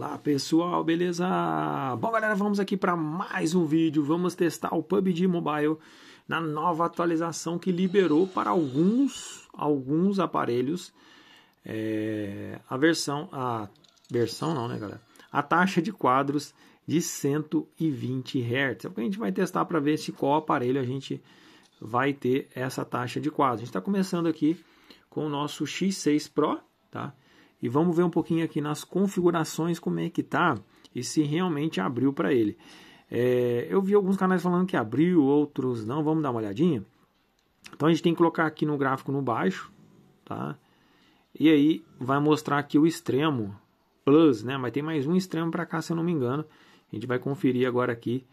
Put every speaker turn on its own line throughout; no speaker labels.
Olá pessoal, beleza? Bom galera, vamos aqui para mais um vídeo. Vamos testar o PUBG Mobile na nova atualização que liberou para alguns alguns aparelhos é, a versão a versão não, né, galera? A taxa de quadros de 120 Hz. É o que a gente vai testar para ver se qual aparelho a gente vai ter essa taxa de quadros. A gente está começando aqui com o nosso X6 Pro, tá? E vamos ver um pouquinho aqui nas configurações como é que tá e se realmente abriu para ele. É, eu vi alguns canais falando que abriu, outros não. Vamos dar uma olhadinha. Então a gente tem que colocar aqui no gráfico no baixo, tá? E aí vai mostrar aqui o extremo plus, né? Mas tem mais um extremo para cá, se eu não me engano. A gente vai conferir agora aqui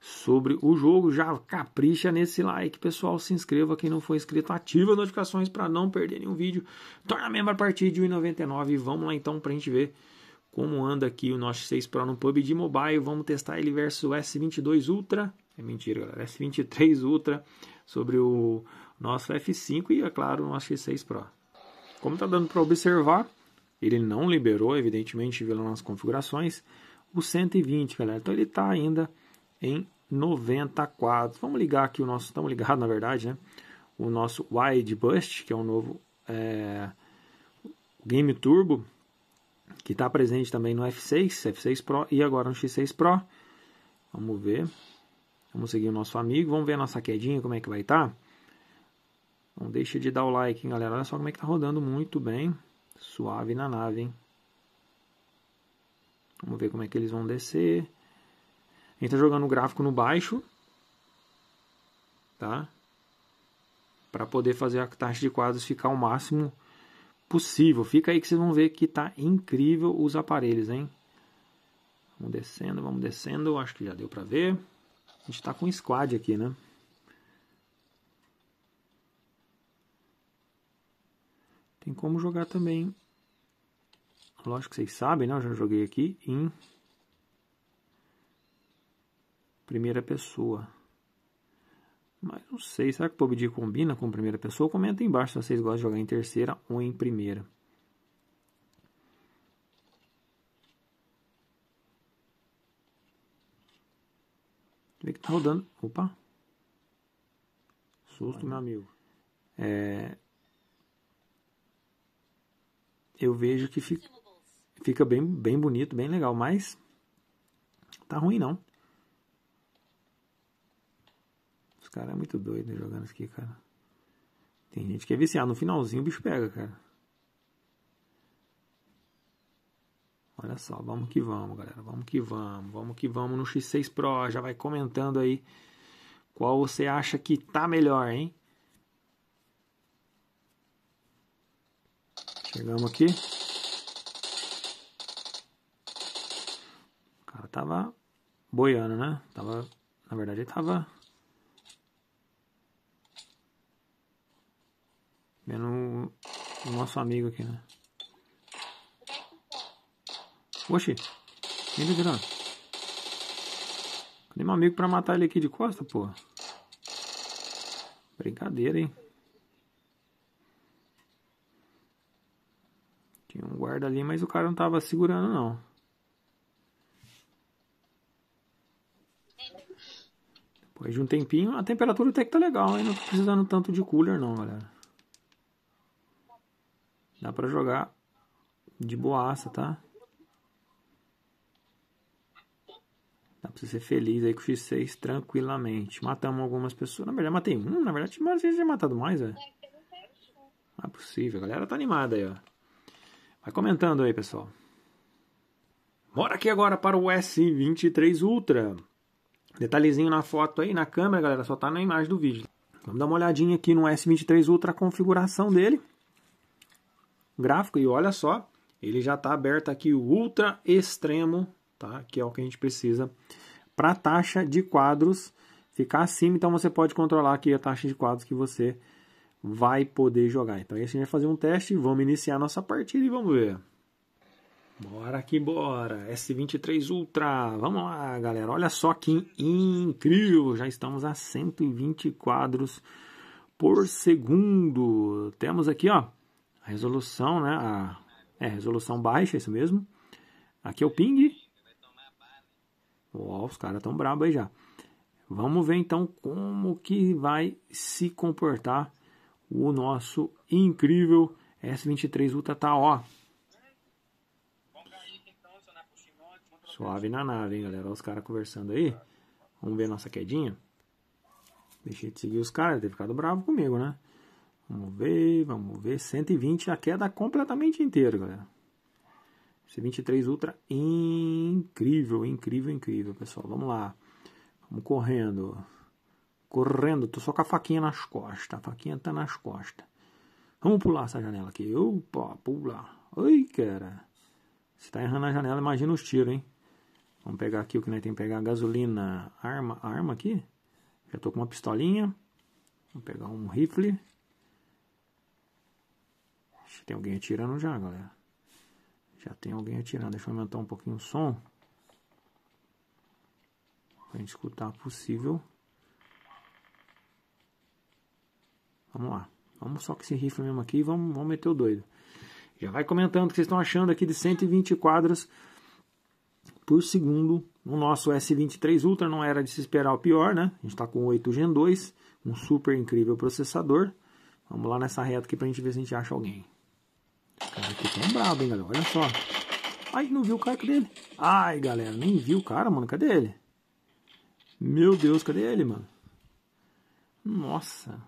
sobre o jogo. Já capricha nesse like, pessoal. Se inscreva quem não for inscrito, ativa as notificações para não perder nenhum vídeo. Torna membro a partir de R$ 1,99. Vamos lá então para a gente ver como anda aqui o nosso 6 Pro no PUBG Mobile. Vamos testar ele versus o S22 Ultra. É mentira, galera. S23 Ultra sobre o nosso F5 e, é claro, o nosso X6 Pro. Como está dando para observar, ele não liberou, evidentemente, pela nas configurações, o 120, galera. Então ele está ainda em 94. Vamos ligar aqui o nosso, estamos ligados na verdade, né? O nosso Wide Bust, que é um novo é, Game Turbo, que está presente também no F6, F6 Pro e agora no X6 Pro. Vamos ver. Vamos seguir o nosso amigo, vamos ver a nossa quedinha, como é que vai estar. Tá. Não deixa de dar o like, hein, galera. Olha só como é que tá rodando muito bem. Suave na nave, hein. Vamos ver como é que eles vão descer gente está jogando o gráfico no baixo, tá? Para poder fazer a taxa de quadros ficar o máximo possível. Fica aí que vocês vão ver que tá incrível os aparelhos, hein? Vamos descendo, vamos descendo. Acho que já deu para ver. A gente está com squad aqui, né? Tem como jogar também. Lógico que vocês sabem, né? Eu já joguei aqui em primeira pessoa. Mas não sei, será que PUBG combina com primeira pessoa? Comenta aí embaixo se vocês gostam de jogar em terceira ou em primeira. Vê que tá rodando. Opa! Susto, meu né? amigo. É... Eu vejo que fica, fica bem, bem bonito, bem legal, mas tá ruim não. cara é muito doido né, jogando isso aqui, cara. Tem gente que é viciada. No finalzinho o bicho pega, cara. Olha só, vamos que vamos, galera. Vamos que vamos. Vamos que vamos no X6 Pro. Já vai comentando aí qual você acha que tá melhor, hein? Chegamos aqui. O cara tava boiando, né? Tava, na verdade, ele tava Vendo o nosso amigo aqui, né? Oxi, quem tá virando? Cadê meu amigo pra matar ele aqui de costa, pô? Brincadeira, hein? Tinha um guarda ali, mas o cara não tava segurando, não. Depois de um tempinho, a temperatura até que tá legal, hein? Não tô precisando tanto de cooler, não, galera. Dá pra jogar de boaça, tá? Dá pra você ser feliz aí com o X6 tranquilamente. Matamos algumas pessoas. Na verdade, matei um. Na verdade, vocês já matado mais, velho. É? Não é possível. A galera tá animada aí, ó. Vai comentando aí, pessoal. Bora aqui agora para o S23 Ultra. Detalhezinho na foto aí, na câmera, galera. Só tá na imagem do vídeo. Vamos dar uma olhadinha aqui no S23 Ultra, a configuração dele gráfico e olha só, ele já está aberto aqui o ultra extremo, tá? que é o que a gente precisa para a taxa de quadros ficar acima. Então você pode controlar aqui a taxa de quadros que você vai poder jogar. Então esse a gente vai fazer um teste, vamos iniciar nossa partida e vamos ver. Bora que bora! S23 Ultra, vamos lá galera, olha só que incrível! Já estamos a 120 quadros por segundo. Temos aqui ó, a resolução, né? A, é, resolução baixa, isso mesmo. Aqui é o ping. Uau, os caras estão brabo aí já. Vamos ver então como que vai se comportar o nosso incrível S23 Ultra tá, ó. Suave na nave, hein, galera. Olha os caras conversando aí. Vamos ver a nossa quedinha. Deixei de seguir os caras, deve ter ficado bravo comigo, né? Vamos ver, vamos ver. 120 a queda completamente inteira, galera. C23 Ultra incrível, incrível, incrível, pessoal. Vamos lá. Vamos correndo. Correndo, tô só com a faquinha nas costas. A faquinha tá nas costas. Vamos pular essa janela aqui. Opa, pular. Oi, cara. Se tá errando a janela, imagina os tiros, hein? Vamos pegar aqui o que nós temos que pegar. Gasolina, arma, arma aqui. Já tô com uma pistolinha. Vamos pegar um rifle. Tem alguém atirando já, galera. Já tem alguém atirando. Deixa eu aumentar um pouquinho o som. Pra gente escutar possível. Vamos lá. Vamos só com esse rifle mesmo aqui e vamos, vamos meter o doido. Já vai comentando o que vocês estão achando aqui de 120 quadros por segundo. No nosso S23 Ultra não era de se esperar o pior, né? A gente está com 8 Gen 2, um super incrível processador. Vamos lá nessa reta aqui para a gente ver se a gente acha alguém cara caras aqui tão tá brabo, hein, galera. Olha só. Ai, não viu o cara, dele Ai, galera, nem viu o cara, mano. Cadê ele? Meu Deus, cadê ele, mano? Nossa.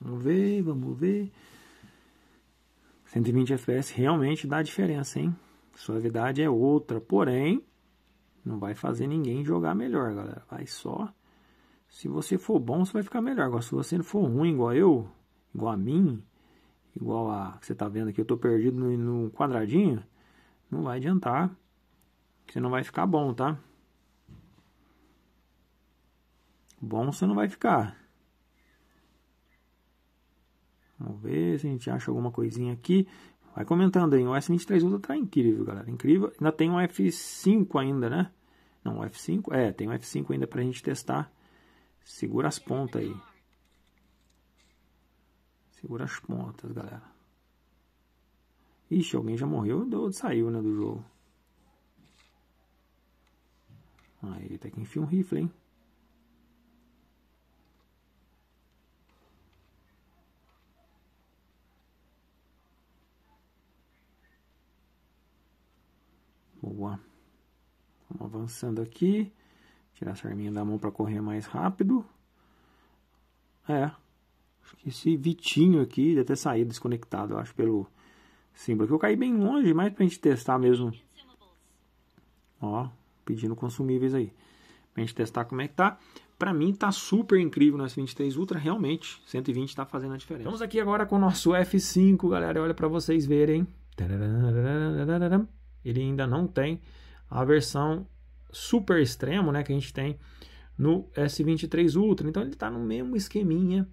Vamos ver, vamos ver. 120 FPS realmente dá diferença, hein? Suavidade é outra, porém, não vai fazer ninguém jogar melhor, galera. Vai só. Se você for bom, você vai ficar melhor. Agora, se você não for ruim igual eu, igual a mim, igual a que você está vendo aqui, eu estou perdido no, no, quadradinho, não vai adiantar, você não vai ficar bom, tá? Bom você não vai ficar. Vamos ver se a gente acha alguma coisinha aqui. Vai comentando aí, o S23 Ultra tá incrível, galera, incrível. Ainda tem um F5 ainda, né? Não, o F5, é, tem um F5 ainda pra gente testar. Segura as pontas aí. Segura as pontas, galera. Ixi, alguém já morreu ou saiu, né, do jogo. Aí, tá que enfia um rifle, hein. Boa. Vamos avançando aqui. Tirar essa arminha da mão para correr mais rápido. É, esse Vitinho aqui deve ter saído desconectado, eu acho, pelo símbolo aqui. Eu caí bem longe, mas pra gente testar mesmo. Ó, pedindo consumíveis aí. Pra gente testar como é que tá. Pra mim tá super incrível no S23 Ultra, realmente. 120 tá fazendo a diferença. Vamos aqui agora com o nosso F5, galera. Olha pra vocês verem. Ele ainda não tem a versão super extremo, né, que a gente tem no S23 Ultra. Então ele tá no mesmo esqueminha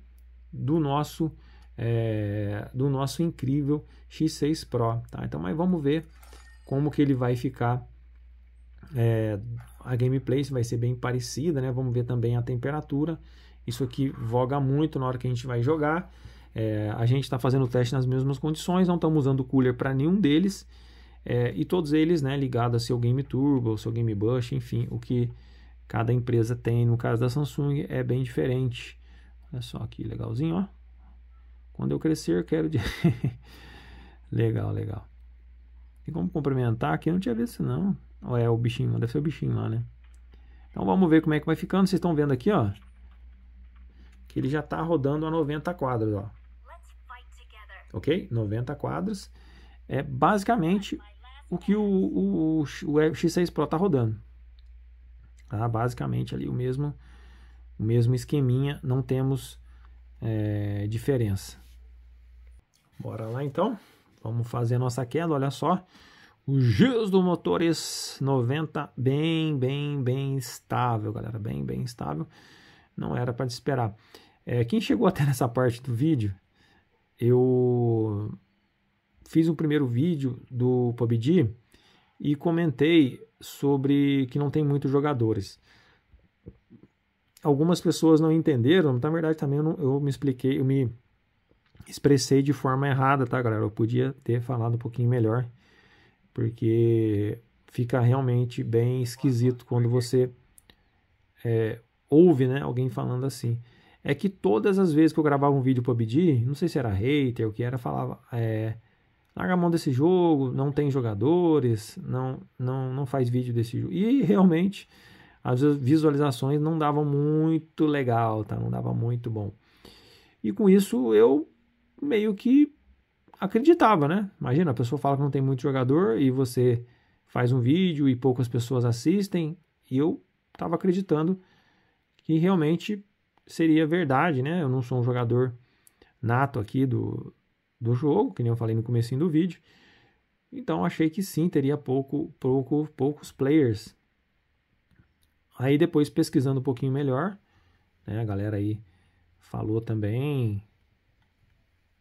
do nosso é, do nosso incrível X6 Pro, tá? Então, mas vamos ver como que ele vai ficar é, a gameplay vai ser bem parecida, né? Vamos ver também a temperatura. Isso aqui voga muito na hora que a gente vai jogar. É, a gente está fazendo o teste nas mesmas condições, não estamos usando cooler para nenhum deles. É, e todos eles né, ligados a seu Game Turbo, ao seu Game Bush, enfim, o que cada empresa tem. No caso da Samsung é bem diferente. Olha só aqui, legalzinho, ó. Quando eu crescer, quero... De... legal, legal. E como complementar aqui? Eu não tinha visto, não. Ou é o bichinho, deve ser o bichinho lá, né? Então vamos ver como é que vai ficando. Vocês estão vendo aqui, ó. Que ele já está rodando a 90 quadros, ó. Ok? 90 quadros. É basicamente o que o, o, o, o X6 Pro está rodando. Tá? Basicamente ali o mesmo o mesmo esqueminha, não temos é, diferença. Bora lá então, vamos fazer a nossa queda, olha só. O giros do motores 90, bem, bem, bem estável, galera, bem, bem estável. Não era para esperar. É, quem chegou até nessa parte do vídeo, eu fiz o primeiro vídeo do PUBG e comentei sobre que não tem muitos jogadores algumas pessoas não entenderam, na verdade também eu, não, eu, me expliquei, eu me expressei de forma errada, tá, galera? Eu podia ter falado um pouquinho melhor, porque fica realmente bem esquisito quando você é, ouve, né, alguém falando assim. É que todas as vezes que eu gravava um vídeo pro BD, não sei se era hater, o que era, falava, é, larga a mão desse jogo, não tem jogadores, não, não, não faz vídeo desse jogo. E realmente as visualizações não davam muito legal, tá? Não dava muito bom. E com isso eu meio que acreditava, né? Imagina, a pessoa fala que não tem muito jogador e você faz um vídeo e poucas pessoas assistem, e eu estava acreditando que realmente seria verdade, né? Eu não sou um jogador nato aqui do, do jogo, que nem eu falei no começo do vídeo. Então achei que sim, teria pouco, pouco poucos players Aí depois pesquisando um pouquinho melhor, né, a galera aí falou também,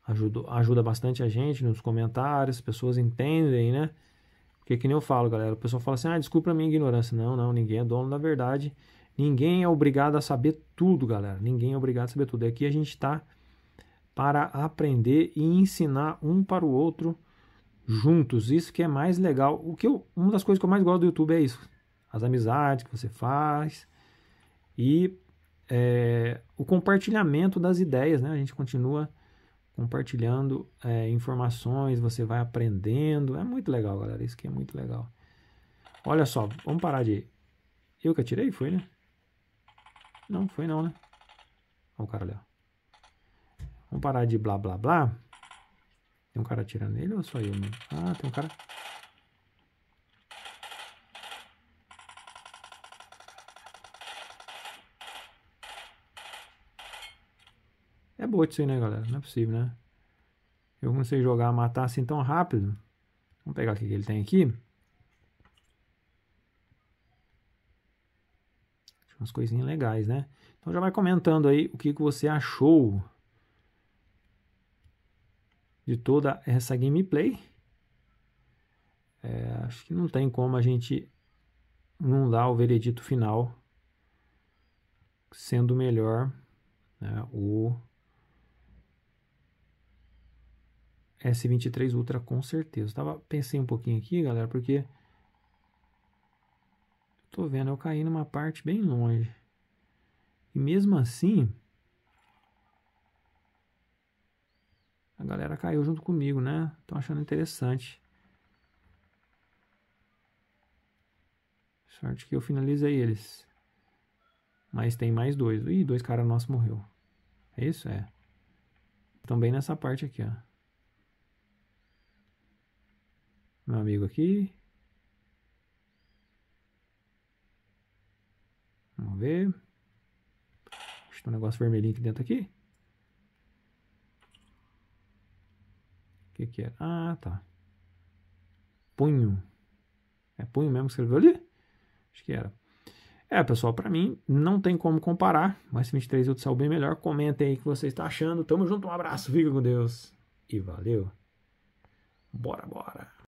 ajudou, ajuda bastante a gente nos comentários, pessoas entendem, né? Porque que nem eu falo, galera, o pessoal fala assim, ah, desculpa a minha ignorância. Não, não, ninguém é dono da verdade, ninguém é obrigado a saber tudo, galera, ninguém é obrigado a saber tudo. É e aqui a gente está para aprender e ensinar um para o outro juntos, isso que é mais legal. O que eu, uma das coisas que eu mais gosto do YouTube é isso, as amizades que você faz e é, o compartilhamento das ideias, né? A gente continua compartilhando é, informações, você vai aprendendo. É muito legal, galera. Isso aqui é muito legal. Olha só, vamos parar de. Eu que atirei? Foi, né? Não, foi não, né? Olha o cara ali, ó. Vamos parar de blá blá blá. Tem um cara atirando nele ou só eu mesmo? Ah, tem um cara. É boa isso aí, né, galera? Não é possível, né? Eu não sei jogar, matar assim tão rápido. Vamos pegar o que ele tem aqui. umas coisinhas legais, né? Então já vai comentando aí o que, que você achou de toda essa gameplay. É, acho que não tem como a gente não dar o veredito final sendo melhor né, o S23 Ultra com certeza. Tava, pensei um pouquinho aqui, galera, porque tô vendo eu caí numa parte bem longe. E mesmo assim, a galera caiu junto comigo, né? Tô achando interessante. Sorte que eu finalizei eles. Mas tem mais dois. Ih, dois caras nossos morreu. É isso? É. Também nessa parte aqui, ó. meu amigo aqui. Vamos ver. Acho que tem um negócio vermelhinho aqui dentro aqui. O que que é? Ah, tá. Punho. É punho mesmo que escreveu ali? Acho que era. É, pessoal, para mim não tem como comparar, mas 23 outro saiu bem melhor. Comentem aí o que você está achando. Tamo junto, um abraço, fica com Deus e valeu. Bora, bora.